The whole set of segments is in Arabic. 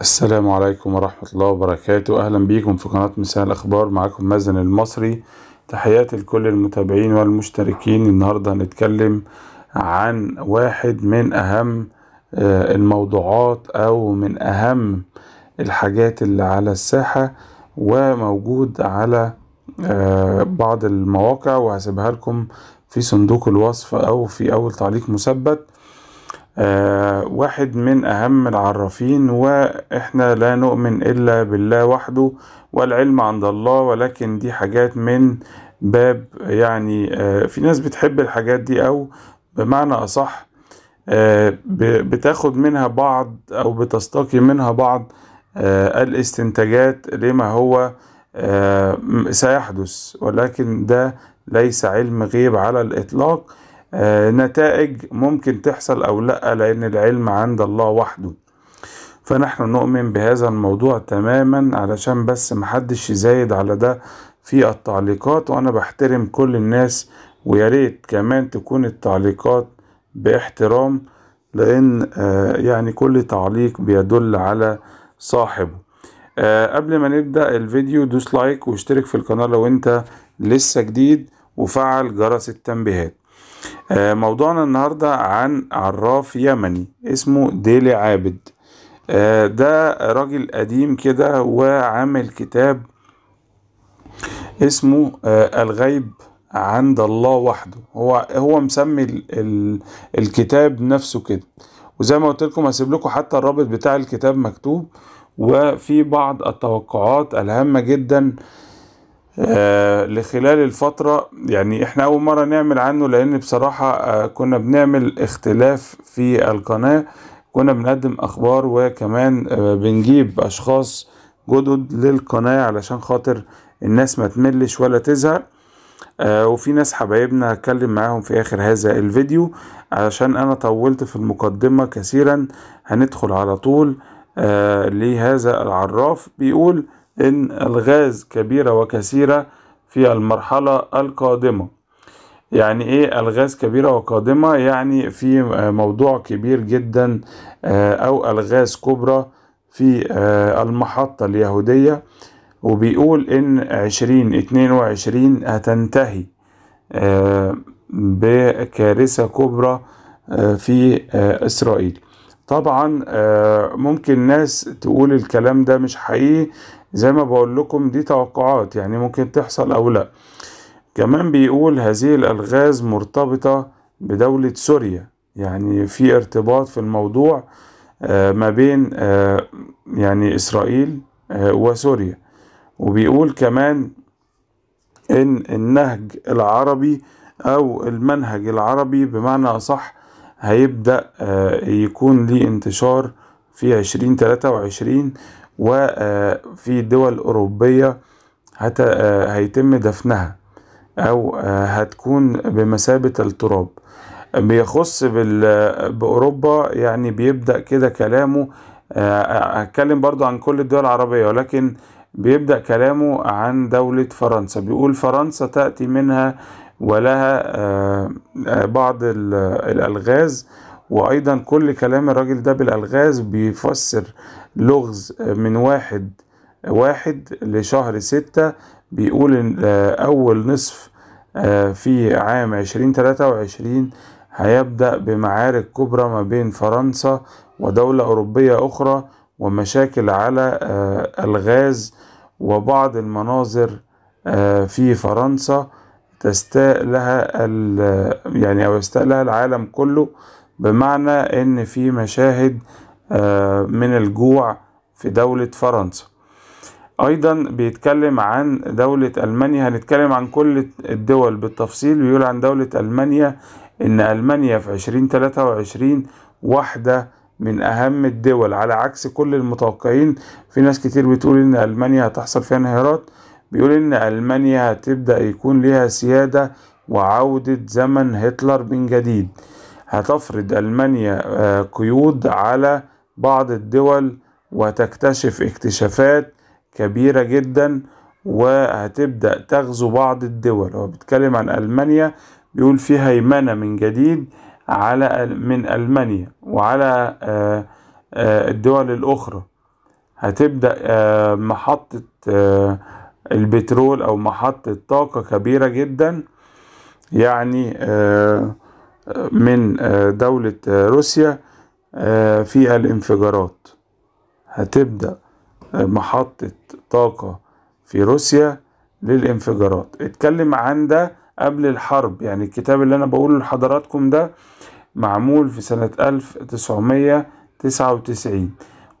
السلام عليكم ورحمة الله وبركاته أهلا بيكم في قناة مساء الأخبار معكم مازن المصري تحياتي لكل المتابعين والمشتركين النهاردة هنتكلم عن واحد من أهم آه، الموضوعات أو من أهم الحاجات اللي على الساحة وموجود على آه، بعض المواقع وهسيبها لكم في صندوق الوصف أو في أول تعليق مثبت آه، واحد من أهم العرافين وإحنا لا نؤمن إلا بالله وحده والعلم عند الله ولكن دي حاجات من باب يعني آه، في ناس بتحب الحاجات دي أو بمعنى أصح آه، بتاخد منها بعض أو بتستقي منها بعض الاستنتاجات لما هو سيحدث ولكن ده ليس علم غيب على الإطلاق آه، نتائج ممكن تحصل أو لأ لأن العلم عند الله وحده فنحن نؤمن بهذا الموضوع تماما علشان بس محدش يزايد على ده في التعليقات وأنا بحترم كل الناس وياريت كمان تكون التعليقات باحترام لأن آه، يعني كل تعليق بيدل على صاحبه آه، قبل ما نبدأ الفيديو دوس لايك واشترك في القناة لو انت لسه جديد وفعل جرس التنبيهات آه، موضوعنا النهاردة عن عراف يمني اسمه ديلي عابد آه، ده راجل قديم كده وعامل كتاب اسمه آه، الغيب عند الله وحده هو هو مسمي الكتاب نفسه كده وزي ما قلت لكم هسيب لكم حتى الرابط بتاع الكتاب مكتوب وفي بعض التوقعات الهامه جدا آه، لخلال الفترة يعني احنا اول مرة نعمل عنه لان بصراحة آه، كنا بنعمل اختلاف في القناة كنا بنقدم اخبار وكمان آه، بنجيب اشخاص جدد للقناة علشان خاطر الناس ما تملش ولا تزهق وفي ناس حبايبنا هتكلم معاهم في اخر هذا الفيديو علشان انا طولت في المقدمة كثيرا هندخل على طول لهذا العراف بيقول إن الغاز كبيرة وكثيرة في المرحلة القادمة يعني ايه الغاز كبيرة وقادمة يعني في موضوع كبير جدا آه، او الغاز كبرى في آه، المحطة اليهودية وبيقول ان عشرين اتنين وعشرين هتنتهي آه، بكارثة كبرى في اسرائيل طبعا ممكن ناس تقول الكلام ده مش حقيقي زي ما بقول لكم دي توقعات يعني ممكن تحصل أو لا كمان بيقول هذه الألغاز مرتبطة بدولة سوريا يعني في ارتباط في الموضوع آه، ما بين آه، يعني إسرائيل آه، وسوريا وبيقول كمان إن النهج العربي أو المنهج العربي بمعنى أصح هيبدأ يكون ليه انتشار في عشرين تلاتة وعشرين وفي آه، دول أوروبية آه، هيتم دفنها أو آه، هتكون بمثابة التراب بيخص بأوروبا يعني بيبدأ كده كلامه هتكلم برضو عن كل الدول العربية ولكن بيبدأ كلامه عن دولة فرنسا بيقول فرنسا تأتي منها ولها بعض الألغاز وايضا كل كلام الراجل ده بالالغاز بيفسر لغز من واحد واحد لشهر ستة بيقول ان آه، اول نصف آه، في عام عشرين تلاتة وعشرين هيبدأ بمعارك كبرى ما بين فرنسا ودولة أوروبية أخرى ومشاكل على آه، الغاز وبعض المناظر في فرنسا تستاء لها يعني أو يستاء لها العالم كله بمعنى ان في مشاهد آه، من الجوع في دولة فرنسا ايضا بيتكلم عن دولة المانيا هنتكلم عن كل الدول بالتفصيل بيقول عن دولة المانيا ان المانيا في 2023 واحدة من اهم الدول على عكس كل المتوقعين في ناس كتير بتقول ان المانيا هتحصل فيها انهيارات بيقول ان المانيا هتبدأ يكون ليها سيادة وعودة زمن هتلر من جديد هتفرض ألمانيا آه، قيود على بعض الدول وتكتشف اكتشافات كبيرة جدا وهتبدأ تغزو بعض الدول هو بيتكلم عن ألمانيا بيقول فيها هيمنة من جديد على من ألمانيا وعلى آه، آه، الدول الأخرى هتبدأ محطة البترول أو محطة طاقة كبيرة جدا يعني آه من آه، دولة آه، روسيا آه، في الانفجارات هتبدأ محطة طاقة في روسيا للانفجارات اتكلم عن ده قبل الحرب يعني الكتاب اللي انا بقوله لحضراتكم ده معمول في سنة 1999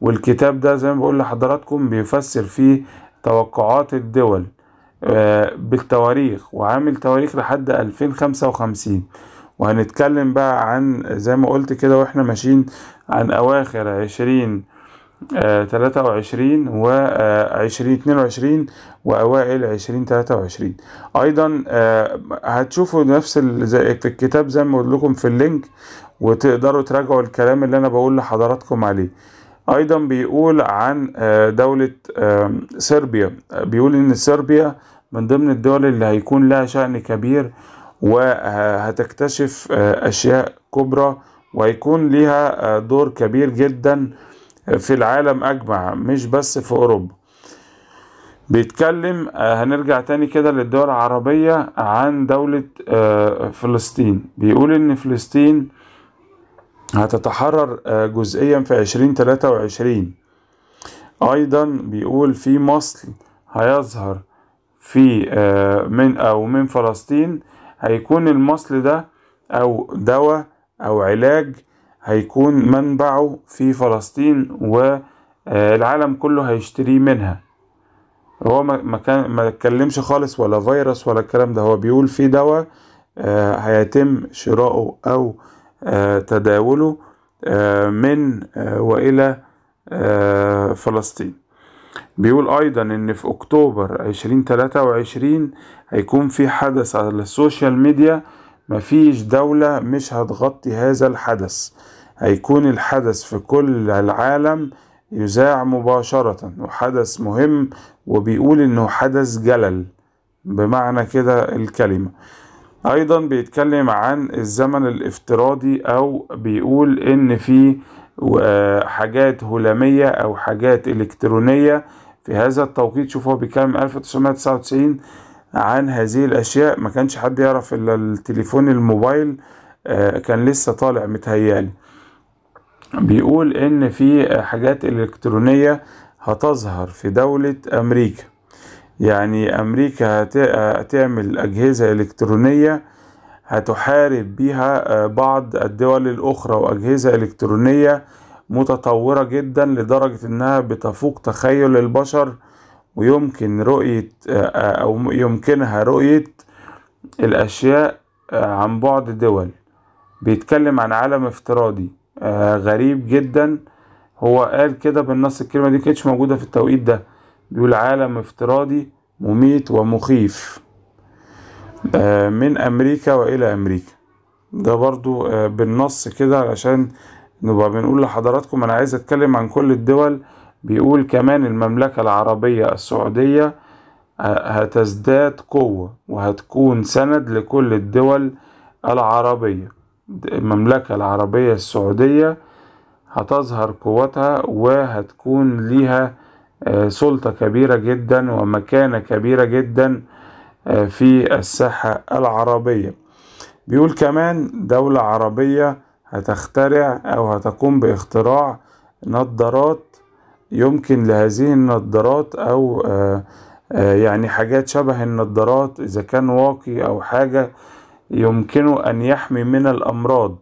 والكتاب ده زي ما بقول لحضراتكم بيفسر فيه توقعات الدول بالتواريخ وعامل تواريخ لحد 2055 وهنتكلم بقى عن زي ما قلت كده واحنا ماشيين عن اواخر عشرين آه، تلاتة وعشرين وعشرين آه، اتنين وعشرين وأوائل عشرين تلاتة وعشرين أيضا آه، هتشوفوا نفس في الكتاب زي ما قلت لكم في اللينك وتقدروا تراجعوا الكلام اللي أنا بقول لحضراتكم عليه أيضا بيقول عن دولة صربيا بيقول إن صربيا من ضمن الدول اللي هيكون لها شأن كبير وهتكتشف آه، أشياء كبرى وهيكون ليها آه، دور كبير جدا آه، في العالم أجمع مش بس في أوروبا بيتكلم هنرجع تاني كده للدول العربية عن دولة فلسطين بيقول إن فلسطين هتتحرر جزئيا في عشرين تلاتة وعشرين أيضا بيقول في مصل هيظهر في من أو من فلسطين هيكون المصل ده أو دواء أو علاج هيكون منبعه في فلسطين والعالم كله هيشتريه منها هو ما كان ما اتكلمش خالص ولا فيروس ولا الكلام ده هو بيقول في دواء آه، هيتم شراؤه او آه، تداوله آه، من والى فلسطين بيقول ايضا ان في اكتوبر عشرين تلاتة وعشرين هيكون في حدث على السوشيال ميديا مفيش دولة مش هتغطي هذا الحدث هيكون الحدث في كل العالم يذاع مباشرة وحدث مهم وبيقول انه حدث جلل بمعنى كده الكلمة ايضا بيتكلم عن الزمن الافتراضي او بيقول ان في وحاجات هلامية أو حاجات إلكترونية في هذا التوقيت شوف هو بيتكلم 1999 عن هذه الأشياء ما كانش حد يعرف إلا التليفون الموبايل آه، كان لسه طالع متهيالي بيقول إن في حاجات إلكترونية هتظهر في دولة أمريكا يعني أمريكا هتعمل أجهزة إلكترونية هتحارب بيها آه، بعض الدول الأخرى وأجهزة إلكترونية متطورة جدا لدرجة إنها بتفوق تخيل البشر ويمكن رؤية آه، آه، أو يمكنها رؤية الأشياء عن بعد دول بيتكلم عن عالم افتراضي غريب جدا هو قال كده بالنص الكلمة دي كانتش موجودة في التوقيت ده بيقول عالم افتراضي مميت ومخيف آه، من امريكا والى امريكا ده برضو آه، بالنص كده علشان نبقى بنقول لحضراتكم انا عايز اتكلم عن كل الدول بيقول كمان المملكة العربية السعودية آه، هتزداد قوة وهتكون سند لكل الدول العربية المملكة العربية السعودية هتظهر قوتها وهتكون ليها سلطة كبيرة جدا ومكانة كبيرة جدا في الساحة العربية بيقول كمان دولة عربية هتخترع أو هتقوم باختراع نظارات يمكن لهذه النظارات أو آه، آه، يعني حاجات شبه النظارات إذا كان واقي أو حاجة يمكنه أن يحمي من الأمراض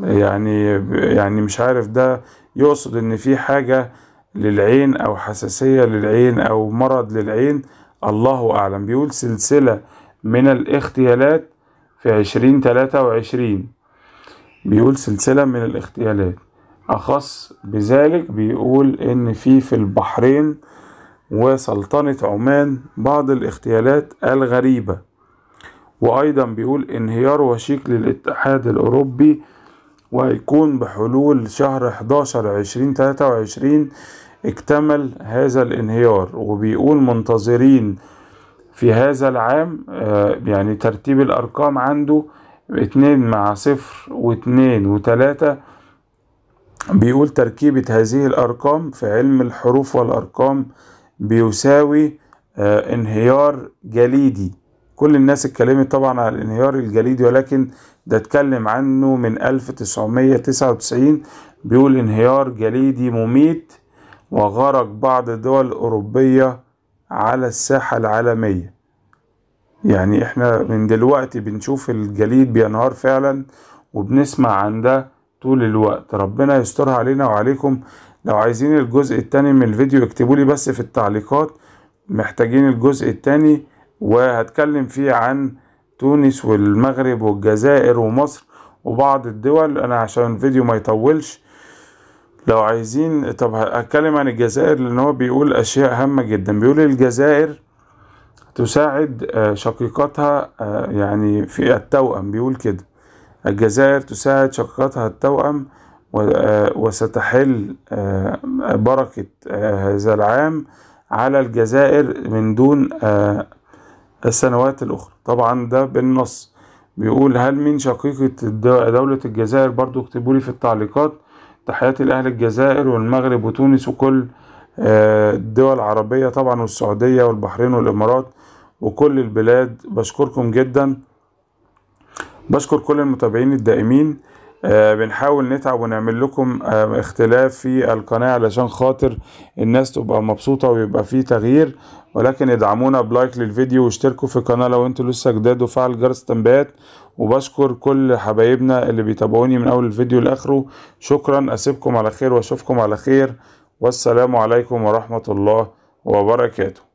يعني يعني مش عارف ده يقصد إن في حاجة للعين أو حساسية للعين أو مرض للعين الله أعلم بيقول سلسلة من الاغتيالات في عشرين تلاتة وعشرين بيقول سلسلة من الاغتيالات أخص بذلك بيقول إن في في البحرين وسلطنة عمان بعض الاغتيالات الغريبة وأيضا بيقول انهيار وشيك للاتحاد الأوروبي وهيكون بحلول شهر 11 تلاتة وعشرين اكتمل هذا الانهيار وبيقول منتظرين في هذا العام آه، يعني ترتيب الارقام عنده اتنين مع صفر واتنين وتلاتة بيقول تركيبة هذه الارقام في علم الحروف والارقام بيساوي آه، انهيار جليدي كل الناس اتكلمت طبعا على الانهيار الجليدي ولكن ده اتكلم عنه من 1999 بيقول انهيار جليدي مميت وغرق بعض الدول الأوروبية على الساحة العالمية يعني احنا من دلوقتي بنشوف الجليد بينهار فعلا وبنسمع عن ده طول الوقت ربنا يسترها علينا وعليكم لو عايزين الجزء التاني من الفيديو اكتبوا لي بس في التعليقات محتاجين الجزء التاني وهتكلم فيه عن تونس والمغرب والجزائر ومصر وبعض الدول انا عشان الفيديو ما يطولش لو عايزين طب هتكلم عن الجزائر لان هو بيقول اشياء هامه جدا بيقول الجزائر تساعد آه، شقيقتها آه، يعني في التوأم بيقول كده الجزائر تساعد شقيقتها التوأم آه، وستحل بركة هذا العام على الجزائر من دون السنوات الأخرى طبعا ده بالنص بيقول هل من شقيقة دولة الجزائر برضو اكتبوا لي في التعليقات تحياتي لأهل الجزائر والمغرب وتونس وكل آه، الدول العربية طبعا والسعودية والبحرين والإمارات وكل البلاد بشكركم جدا بشكر كل المتابعين الدائمين آه، بنحاول نتعب ونعمل لكم آه، اختلاف في القناة علشان خاطر الناس تبقى مبسوطة ويبقى في تغيير ولكن ادعمونا بلايك للفيديو واشتركوا في القناة لو انتوا لسه جداد وفعل جرس التنبيهات وبشكر كل حبايبنا اللي بيتابعوني من اول الفيديو لاخره شكرا اسيبكم على خير واشوفكم على خير والسلام عليكم ورحمة الله وبركاته